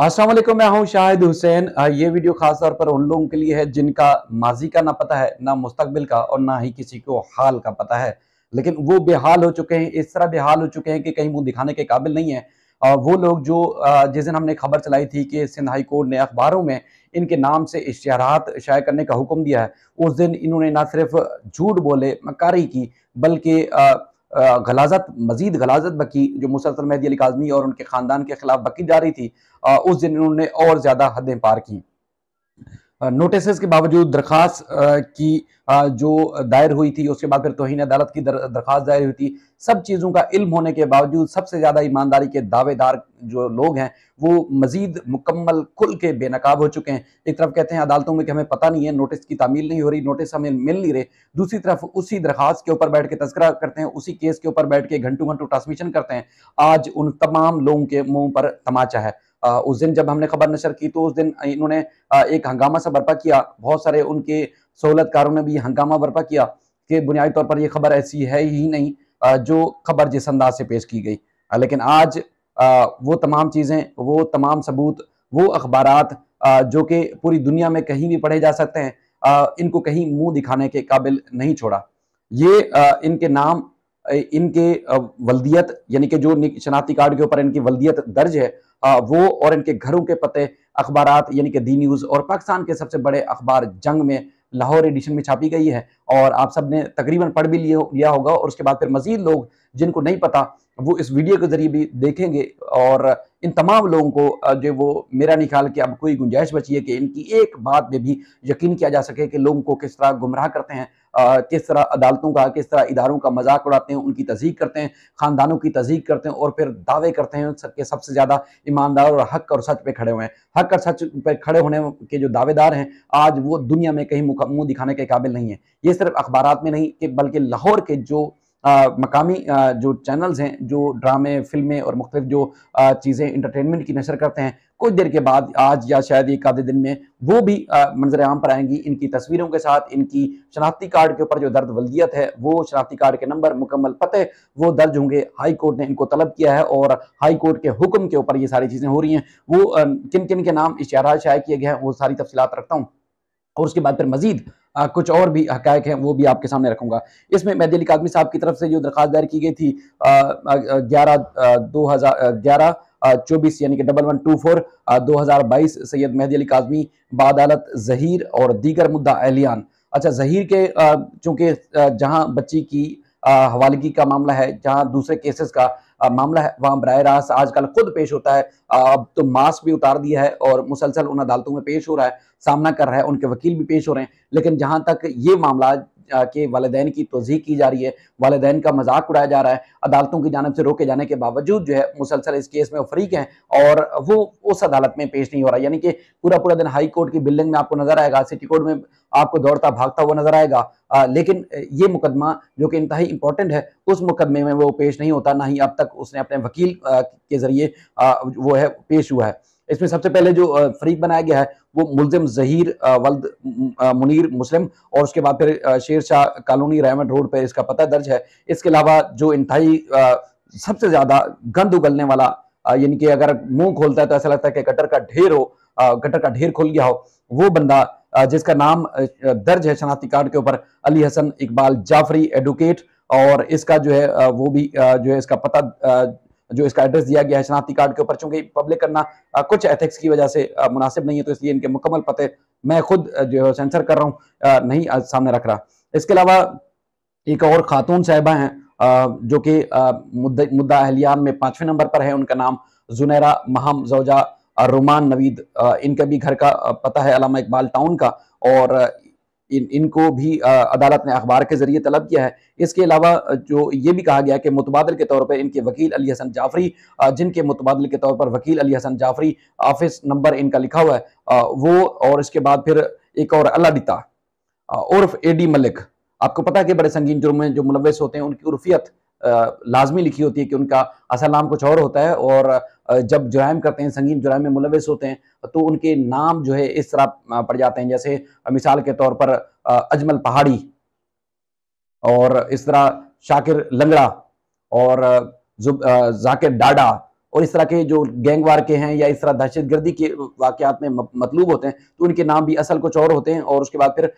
अस्सलाम वालेकुम मैं हूं शाहिद हुसैन ये वीडियो खास तौर पर उन लोगों के लिए है जिनका माजी का ना पता है ना मुस्तकबिल का और ना ही किसी को हाल का पता है लेकिन वो बेहाल हो चुके हैं इस तरह बेहाल हो चुके हैं कि कहीं मुंह दिखाने के काबिल नहीं है वो लोग जो जिस दिन हमने खबर चलाई थी कि सिंध हाई कोर्ट ने अखबारों में इनके नाम से इश्तहारात शाया करने का हुक्म दिया है उस दिन इन्होंने ना सिर्फ झूठ बोले मकारी की बल्कि गलाजत मजीद गलाजत बकी जो मुसलसल मेहदी अली काजमी और उनके ख़ानदान के खिलाफ बकी जा रही थी उस दिन उन्होंने और ज़्यादा हदें पार की नोटिस के बावजूद दरखास्त की जो दायर हुई थी उसके बाद फिर तोहन अदालत की दरखास्त दायर हुई थी सब चीज़ों का इल्म होने के बावजूद सबसे ज़्यादा ईमानदारी के दावेदार जो लोग हैं वो मजीद मुकम्मल खुल के बेनकाब हो चुके हैं एक तरफ कहते हैं अदालतों में कि हमें पता नहीं है नोटिस की तामील नहीं हो रही नोटिस हमें मिल नहीं रहे दूसरी तरफ उसी दरखास्त के ऊपर बैठ के तस्करा करते हैं उसी केस के ऊपर बैठ के घंटों घंटों ट्रांसमिशन करते हैं आज उन तमाम लोगों के मुँह पर तमाचा है उस दिन जब हमने खबर नशर की तो उस दिन इन्होंने एक हंगामा सा बर्पा किया बहुत सारे उनके सहूलतकारों ने भी हंगामा बर्पा किया कि बुनियादी तौर पर यह खबर ऐसी है ही नहीं जो खबर जिस अंदाज से पेश की गई लेकिन आज वो तमाम चीज़ें वो तमाम सबूत वो अखबार जो कि पूरी दुनिया में कहीं भी पढ़े जा सकते हैं इनको कहीं मुंह दिखाने के काबिल नहीं छोड़ा ये इनके नाम इनके वल्दियत यानी कि जो शनाख्ती कार्ड के ऊपर इनकी वल्दियत दर्ज है वो और इनके घरों के पते अखबार यानी कि दी न्यूज़ और पाकिस्तान के सबसे बड़े अखबार जंग में लाहौर एडिशन में छापी गई है और आप सब ने तकरीबन पढ़ भी लिया होगा और उसके बाद फिर मजीद लोग जिनको नहीं पता वो इस वीडियो के जरिए भी देखेंगे और इन तमाम लोगों को जो वो मेरा निकाल के अब कोई गुंजाइश बची है कि इनकी एक बात में भी यकीन किया जा सके कि लोगों को किस तरह गुमराह करते हैं किस तरह अदालतों का किस तरह इदारों का मजाक उड़ाते हैं उनकी तजीक करते हैं खानदानों की तजीक करते हैं और फिर दावे करते हैं सबके सबसे ज़्यादा ईमानदार और हक और सच पे खड़े हुए हैं हक और सच पे खड़े होने के जो दावेदार हैं आज वो दुनिया में कहीं मुंह दिखाने के काबिल नहीं है ये सिर्फ अखबार में नहीं कि बल्कि लाहौर के जो आ, मकामी आ, जो चैनल्स हैं जो ड्रामे फिल्में और मुख्तफ जो चीज़ें इंटरटेनमेंट की नशर करते हैं कुछ देर के बाद आज या शायद एक आधे दिन में वो भी मंजर आम पर आएंगी इनकी तस्वीरों के साथ इनकी शनाख्ती कार्ड के ऊपर जो दर्द वल्दियत है वो शनाख्ती कार्ड के नंबर मुकम्मल पते वो दर्ज होंगे हाई कोर्ट ने इनको तलब किया है और हाई कोर्ट के हुक्म के ऊपर ये सारी चीज़ें हो रही हैं वो किन किन के नाम इश्तारा शायद किए गए हैं वो सारी तफसीत रखता हूँ और उसके बाद फिर मजीद कुछ और भी हक हैं वो भी आपके सामने रखूंगा इसमें मैद अली कादमी साहब की तरफ से जो दरख्वास्त दायर की गई थी ग्यारह दो हज़ार ग्यारह चौबीस यानी कि डबल वन टू फोर दो हज़ार बाईस सैयद मेहदी अली कादमी बादालत जहीर और दीगर मुद्दा एहलियान अच्छा जहीर के चूंकि जहाँ बच्ची की हवालगी का मामला है जहाँ दूसरे केसेस का मामला है वहां बर रास्त आजकल खुद पेश होता है अब तो मास्क भी उतार दिया है और मुसलसल उन अदालतों में पेश हो रहा है सामना कर रहा है उनके वकील भी पेश हो रहे हैं लेकिन जहां तक ये मामला के वालदेन की तोज़ी की जा रही है वालदेन का मजाक उड़ाया जा रहा है अदालतों की जानब से रोके जाने के बावजूद जो है मुसलसल इस केस में फरीक है और वो उस अदालत में पेश नहीं हो रहा यानी कि पूरा पूरा दिन हाई कोर्ट की बिल्डिंग में आपको नजर आएगा सिटी कोर्ट में आपको दौड़ता भागता हुआ नजर आएगा आ, लेकिन ये मुकदमा जो कि इंतहा इंपॉर्टेंट है उस मुकदमे में वो पेश नहीं होता ना ही अब तक उसने अपने वकील आ, के जरिए वो है पेश हुआ है इसमें सबसे पहले जो फरीक बनाया गया है वो मुलजिम जहीर वल्द मुनीर मुस्लिम और उसके बाद फिर शेर शाह कॉलोनी रहमत रोड पर इसका पता दर्ज है इसके अलावा जो इंतहाई सबसे ज्यादा गंद उगलने वाला यानी कि अगर मुंह खोलता है तो ऐसा लगता है कि गटर का ढेर हो गटर का ढेर खोल गया हो वो बंदा जिसका नाम दर्ज है शनाती कार्ड के ऊपर अली हसन इकबाल जाफरी एडवोकेट और इसका जो है वो भी जो है इसका पता जो इसका एड्रेस दिया गया है शनाख्ती कार्ड के ऊपर चूंकि पब्लिक करना कुछ एथिक्स की वजह से मुनासिब नहीं है तो इसलिए इनके मुकम्मल पते मैं खुद जो है सेंसर कर रहा हूँ नहीं सामने रख रहा इसके अलावा एक और खातून साहिबा हैं जो कि मुद्दा मुद्दा अहलियान में पांचवें नंबर पर है उनका नाम जुनेरा महम जोजा रुमान नवीद इनके भी घर का पता है अलामा इकबाल टाउन का और इन इनको भी अदालत ने अखबार के जरिए तलब किया है इसके अलावा जो ये भी कहा गया कि मुतबादल के तौर पर इनके वकील अली हसन जाफरी जिनके मुतबादल के तौर पर वकील अली हसन जाफरी ऑफिस नंबर इनका लिखा हुआ है वो और इसके बाद फिर एक और दिता उर्फ ए डी मलिक आपको पता है कि बड़े संगीन जुर्म में जो मुलविस होते हैं उनकी उर्फियत लाजमी लिखी होती है कि उनका असल नाम कुछ और होता है और जब जुराम करते हैं संगीन जुराम में मुलविस होते हैं तो उनके नाम जो है इस तरह पड़ जाते हैं जैसे मिसाल के तौर पर अजमल पहाड़ी और इस तरह शाकिर लंगड़ा और जाकिर डाडा और इस तरह के जो गैंगवार के हैं या इस तरह दहशत गर्दी के वाकत में मतलूब होते हैं तो उनके नाम भी असल कुछ और होते हैं और उसके बाद फिर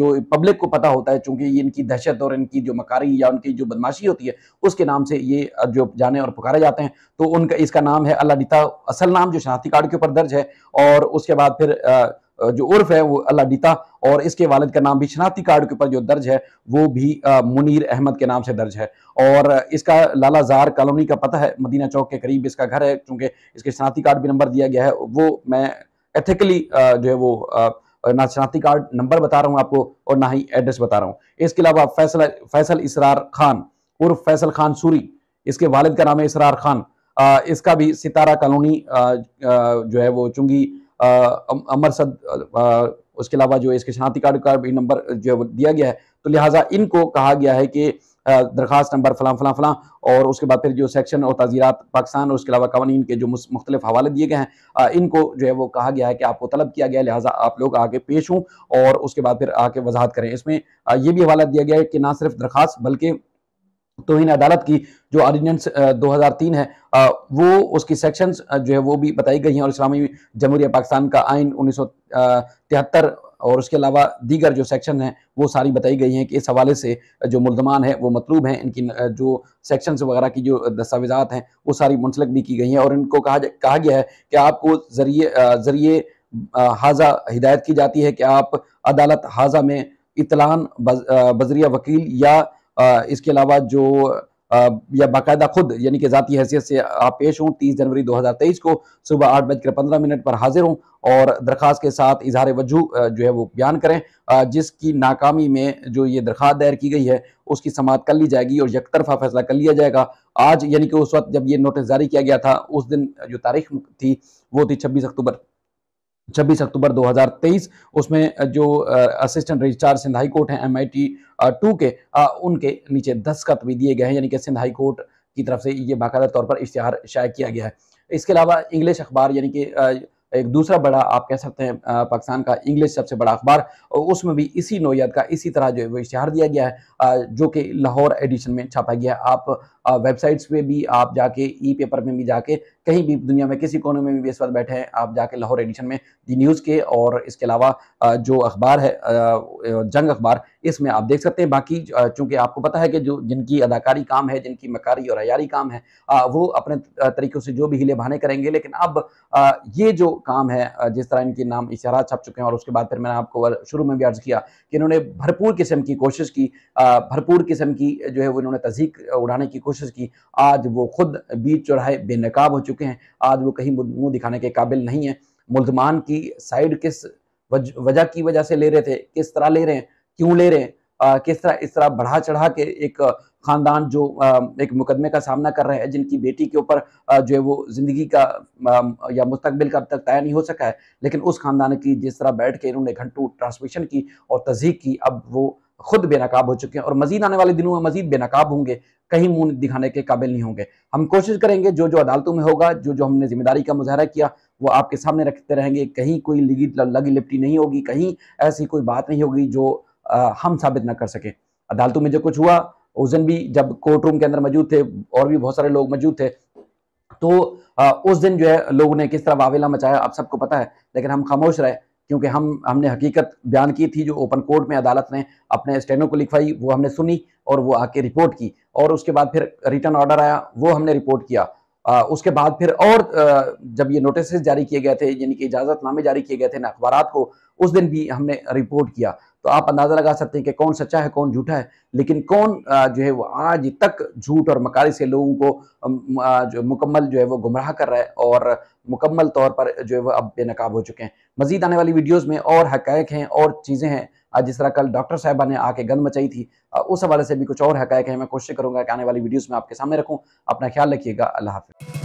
जो पब्लिक को पता होता है चूंकि इनकी दहशत और इनकी जो मकारी या उनकी जो बदमाशी होती है उसके नाम से ये जो जाने और पुकारे जाते हैं तो उनका इसका नाम है अल्लाह असल नाम जो शनाती कार्ड के ऊपर दर्ज है और उसके बाद फिर आ, जो उर्फ है वो अलाडीता और इसके वालिद का नाम भी शनाती कार्ड के ऊपर जो दर्ज है वो भी मुनीर अहमद के नाम से दर्ज है और इसका लालाजार कॉलोनी का पता है मदीना चौक के करीब इसका घर है क्योंकि इसके शनाती कार्ड भी नंबर दिया गया है वो मैं एथिकली जो है वो ना शनाती कार्ड नंबर बता रहा हूँ आपको और ना ही एड्रेस बता रहा हूँ इसके अलावा फैसल फैसल इसरार खान उर्फ फैसल खान सूरी इसके वालिद का नाम है इसरार खान आ, इसका भी सितारा कॉलोनी जो है वो चुंगी अमरसद उसके अलावा जो इसके शनाती कार्ड का भी नंबर जो है दिया गया है तो लिहाजा इनको कहा गया है कि दरखास्त नंबर फलां फलां फलां और उसके बाद फिर जो सेक्शन और तजीरत पाकिस्तान और उसके अलावा कवानीन के जो मुख्तलिफ हवाले दिए गए हैं इनको जो है वो कहा गया है कि आपको तलब किया गया लिहाजा आप लोग आगे पेश हूँ और उसके बाद फिर आके वजाहत करें इसमें ये भी हवाला दिया गया है कि ना सिर्फ दरख्वास्त बल्कि तो इन अदालत की जो ऑर्डिनेंस 2003 है वो उसकी सेक्शंस जो है वो भी बताई गई हैं और इस्लामी जमहूरिया पाकिस्तान का आइन उन्नीस और उसके अलावा दीगर जो सेक्शन हैं वो सारी बताई गई हैं कि इस हवाले से जो मुलजमान है वो मतलूब हैं इनकी जो सेक्शन वगैरह की जो दस्तावेजात हैं वो सारी मुंसलिक भी की गई हैं और इनको कहा कहा गया है कि आपको जरिए जरिए हाजा हिदायत की जाती है कि आप अदालत हाजा में इतलान बजरिया वकील या इसके अलावा जो या बाकायदा खुद यानी कि ज़ाती हैसियत से आप पेश हों तीस जनवरी 2023 को सुबह आठ बजकर पंद्रह मिनट पर हाजिर हों और दरख्वास्त के साथ इजहार वजू जो है वो बयान करें जिसकी नाकामी में जो ये दरख्वास्त दायर की गई है उसकी समात कर ली जाएगी और यकतरफा फैसला कर लिया जाएगा आज यानी कि उस वक्त जब ये नोटिस जारी किया गया था उस दिन जो तारीख थी वो थी छब्बीस अक्टूबर छब्बीस अक्टूबर 2023 उसमें जो assistant registrar Sindh high court हैं एम आई टी टू के आ, उनके नीचे दस्तखत भी दिए गए हैं यानी कि सिंध हाई कोर्ट की तरफ से ये बाकायदा तौर पर इश्तहार शाया किया गया है इसके अलावा इंग्लिश अखबार यानी कि एक दूसरा बड़ा आप कह सकते हैं पाकिस्तान का इंग्लिश सबसे बड़ा अखबार उसमें भी इसी नोयत का इसी तरह जो है वो इश्तहार दिया गया है जो कि लाहौर एडिशन में छापा गया है आप वेबसाइट्स पे भी आप जाके ई पेपर में भी जाके कहीं भी दुनिया में किसी कोने में भी इस वक्त बैठे हैं आप जाके लाहौर एडिशन में दी न्यूज़ के और इसके अलावा जो अखबार है जंग अखबार इसमें आप देख सकते हैं बाकी चूंकि आपको पता है कि जो जिनकी अदाकारी काम है जिनकी मकारी और अयारी काम है वो अपने तरीक़ों से जो भी हिले बहाने करेंगे लेकिन अब ये जो काम है जिस तरह इनके नाम इशारा छप चुके हैं और उसके बाद फिर मैंने आपको शुरू में भी अर्ज किया कि इन्होंने भरपूर किस्म की कोशिश की भरपूर किस्म की जो है वो इन्होंने तजीक उड़ाने की कोशिश की आज वो खुद बीच चौराहे बेनकाब हो चुके हैं आज वो कहीं मुंह दिखाने के काबिल नहीं है मुल्जमान की साइड किस वजह की वजह से ले रहे थे किस तरह ले रहे हैं क्यों ले रहे हैं किस तरह इस तरह बढ़ा चढ़ा के एक खानदान जो एक मुकदमे का सामना कर रहे हैं जिनकी बेटी के ऊपर जो है वो ज़िंदगी का या मुस्तबिल का अब तक तय नहीं हो सका है लेकिन उस खानदान की जिस तरह बैठ के इन्होंने घंटों ट्रांसमिशन की और तजीक की अब वो खुद बेनकाब हो चुके हैं और मजीद आने वाले दिनों में मजीद बेनकाब होंगे कहीं मुंह दिखाने के काबिल नहीं होंगे हम कोशिश करेंगे जो जो अदालतों में होगा जो जो हमने जिम्मेदारी का मुजाहरा किया वो आपके सामने रखते रहेंगे कहीं कोई लगी लगी लिपटी नहीं होगी कहीं ऐसी कोई बात नहीं होगी जो आ, हम साबित ना कर सकें अदालतों में जो कुछ हुआ उस दिन भी जब कोर्ट रूम के अंदर मौजूद थे और भी बहुत सारे लोग मौजूद थे तो उस दिन जो है लोगों ने किस तरह वावेला मचाया आप सबको पता है लेकिन हम खामोश रहे क्योंकि हम हमने हकीकत बयान की थी जो ओपन कोर्ट में अदालत ने अपने स्टैंडों को लिखवाई वो हमने सुनी और वो आके रिपोर्ट की और उसके बाद फिर रिटर्न ऑर्डर आया वो हमने रिपोर्ट किया आ, उसके बाद फिर और आ, जब ये नोटिस जारी किए गए थे यानी कि इजाजतनामे जारी किए गए थे अखबार को उस दिन भी हमने रिपोर्ट किया तो आप अंदाज़ा लगा सकते हैं कि कौन सच्चा है कौन झूठा है लेकिन कौन जो है वो आज तक झूठ और मकारी से लोगों को जो मुकम्मल जो है वो गुमराह कर रहा है और मुकम्मल तौर पर जो है वो अब बेनकाब हो चुके हैं मजीद आने वाली वीडियोज़ में और हकैक हैं और चीज़ें हैं आज जिस तरह कल डॉक्टर साहबा ने आके गंद मचाई थी उस हवाले से भी कुछ और हकैक है मैं कोशिश करूँगा कि आने वाली वीडियोज़ में आपके सामने रखूँ अपना ख्याल रखिएगा अल्लाह हाफिज़